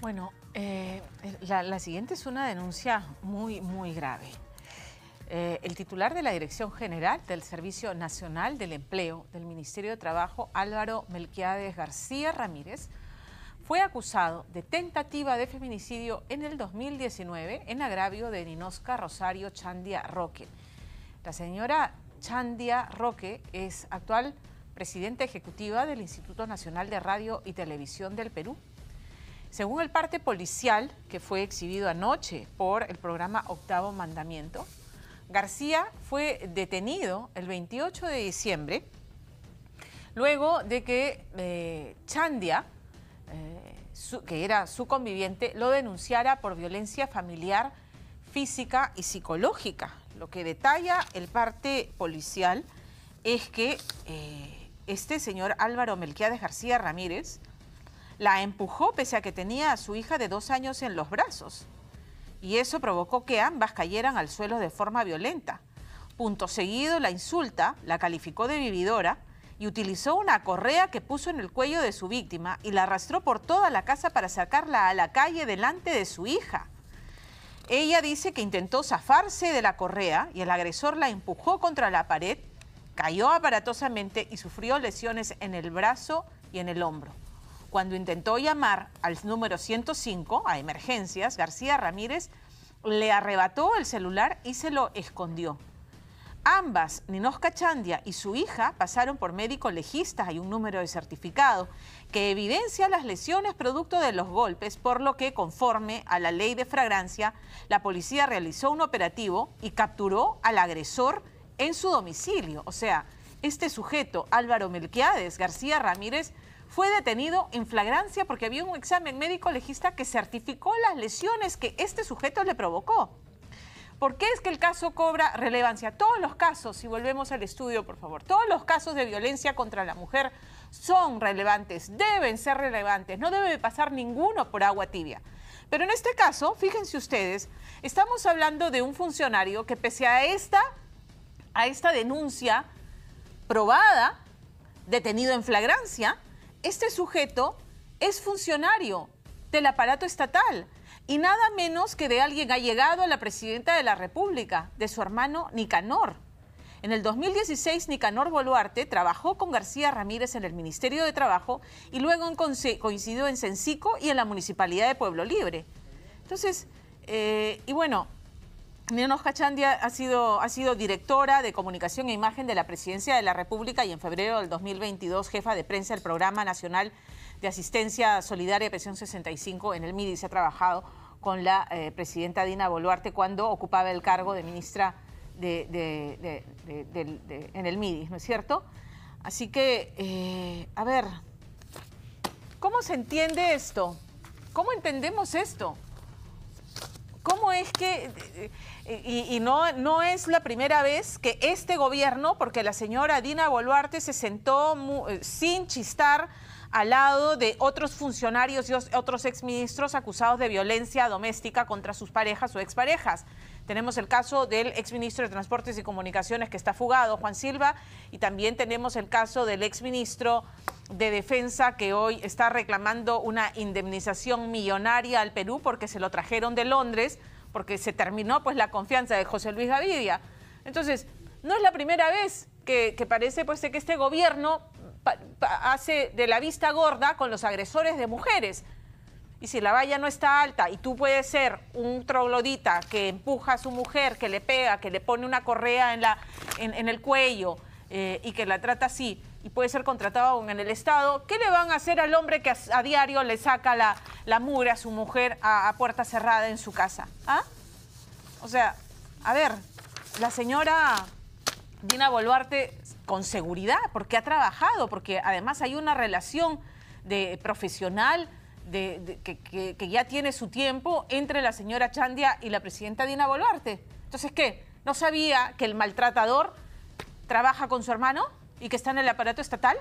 Bueno, eh, la, siguiente es una denuncia muy, muy grave. Eh, el titular de la Dirección General del Servicio Nacional del Empleo del Ministerio de Trabajo, Álvaro Melquiades García Ramírez, fue acusado de tentativa de feminicidio en el 2019 en agravio de Ninosca Rosario Chandia Roque. La señora Chandia Roque es actual presidenta ejecutiva del Instituto Nacional de Radio y Televisión del Perú según el parte policial que fue exhibido anoche por el programa Octavo Mandamiento, García fue detenido el 28 de diciembre luego de que eh, Chandia, eh, que era su conviviente, lo denunciara por violencia familiar, física y psicológica. Lo que detalla el parte policial es que eh, este señor Álvaro Melquiades García Ramírez la empujó pese a que tenía a su hija de dos años en los brazos. Y eso provocó que ambas cayeran al suelo de forma violenta. Punto seguido la insulta, la calificó de vividora y utilizó una correa que puso en el cuello de su víctima y la arrastró por toda la casa para sacarla a la calle delante de su hija. Ella dice que intentó zafarse de la correa y el agresor la empujó contra la pared, cayó aparatosamente y sufrió lesiones en el brazo y en el hombro cuando intentó llamar al número 105, a emergencias, García Ramírez le arrebató el celular y se lo escondió. Ambas, Ninosca Chandia y su hija, pasaron por médico legistas, hay un número de certificado, que evidencia las lesiones producto de los golpes, por lo que, conforme a la ley de fragancia, la policía realizó un operativo y capturó al agresor en su domicilio. O sea, este sujeto, Álvaro Melquiades García Ramírez, fue detenido en flagrancia porque había un examen médico legista que certificó las lesiones que este sujeto le provocó. ¿Por qué es que el caso cobra relevancia? Todos los casos, si volvemos al estudio, por favor, todos los casos de violencia contra la mujer son relevantes, deben ser relevantes, no debe pasar ninguno por agua tibia. Pero en este caso, fíjense ustedes, estamos hablando de un funcionario que pese a esta, a esta denuncia probada, detenido en flagrancia, este sujeto es funcionario del aparato estatal y nada menos que de alguien ha llegado a la presidenta de la República, de su hermano Nicanor. En el 2016, Nicanor Boluarte trabajó con García Ramírez en el Ministerio de Trabajo y luego coincidió en Sencico y en la Municipalidad de Pueblo Libre. Entonces, eh, y bueno, Nino Cachandia ha sido, ha sido directora de comunicación e imagen de la Presidencia de la República y en febrero del 2022 jefa de prensa del Programa Nacional de Asistencia Solidaria presión 65 en el MIDI. Se ha trabajado con la eh, presidenta Dina Boluarte cuando ocupaba el cargo de ministra en el MIDI, ¿no es cierto? Así que, eh, a ver, ¿cómo se entiende esto? ¿Cómo entendemos esto? ¿Cómo es que, eh, eh, y, no, no es la primera vez que este gobierno, porque la señora Dina Boluarte se sentó eh, sin chistar al lado de otros funcionarios y otros exministros acusados de violencia doméstica contra sus parejas o exparejas. Tenemos el caso del exministro de Transportes y Comunicaciones que está fugado, Juan Silva, y también tenemos el caso del exministro de Defensa que hoy está reclamando una indemnización millonaria al Perú porque se lo trajeron de Londres, porque se terminó pues la confianza de José Luis Gavidia. Entonces, no es la primera vez que, que parece pues, que este gobierno hace de la vista gorda con los agresores de mujeres. Y si la valla no está alta y tú puedes ser un troglodita que empuja a su mujer, que le pega, que le pone una correa en, la, en, el cuello eh, y que la trata así, y puede ser contratado en el Estado, ¿qué le van a hacer al hombre que a, diario le saca la, la mugre a su mujer a, puerta cerrada en su casa? ¿Ah? O sea, a ver, la señora Dina Boluarte con seguridad, porque ha trabajado, porque además hay una relación de profesional de, que, que, ya tiene su tiempo entre la señora Chandia y la presidenta Dina Boluarte. Entonces, ¿qué? ¿No sabía que el maltratador trabaja con su hermano y que está en el aparato estatal?